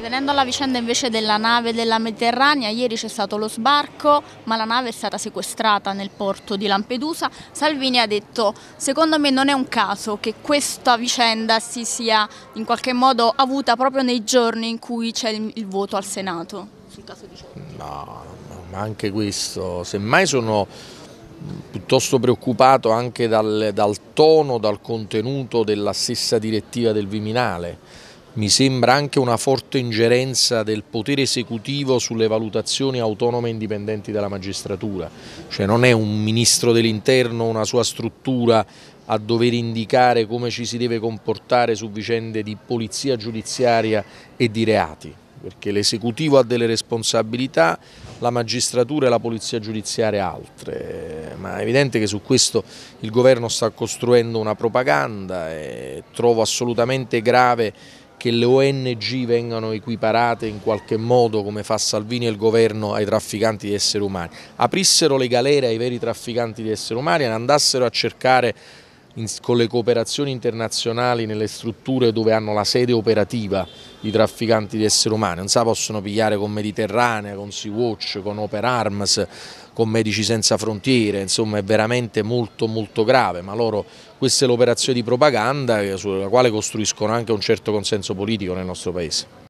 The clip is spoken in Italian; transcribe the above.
Venendo alla vicenda invece della nave della Mediterranea, ieri c'è stato lo sbarco, ma la nave è stata sequestrata nel porto di Lampedusa. Salvini ha detto, secondo me non è un caso che questa vicenda si sia in qualche modo avuta proprio nei giorni in cui c'è il, il, voto al Senato. Sul caso 18. No, ma anche questo, semmai sono piuttosto preoccupato anche dal, dal tono, dal contenuto della stessa direttiva del Viminale. Mi sembra anche una forte ingerenza del potere esecutivo sulle valutazioni autonome e indipendenti della magistratura, cioè non è un ministro dell'interno, una sua struttura a dover indicare come ci si deve comportare su vicende di polizia giudiziaria e di reati perché l'esecutivo ha delle responsabilità, la magistratura e la polizia giudiziaria altre, ma è evidente che su questo il governo sta costruendo una propaganda e trovo assolutamente grave che le ONG vengano equiparate in qualche modo, come fa Salvini e il governo, ai trafficanti di esseri umani. Aprissero le galere ai veri trafficanti di esseri umani e andassero a cercare in, con le cooperazioni internazionali nelle strutture dove hanno la sede operativa i trafficanti di esseri umani, non sa possono pigliare con Mediterranea, con Sea-Watch, con Oper Arms, con Medici Senza Frontiere, insomma è veramente molto molto grave, ma loro questa è l'operazione di propaganda sulla quale costruiscono anche un certo consenso politico nel nostro Paese.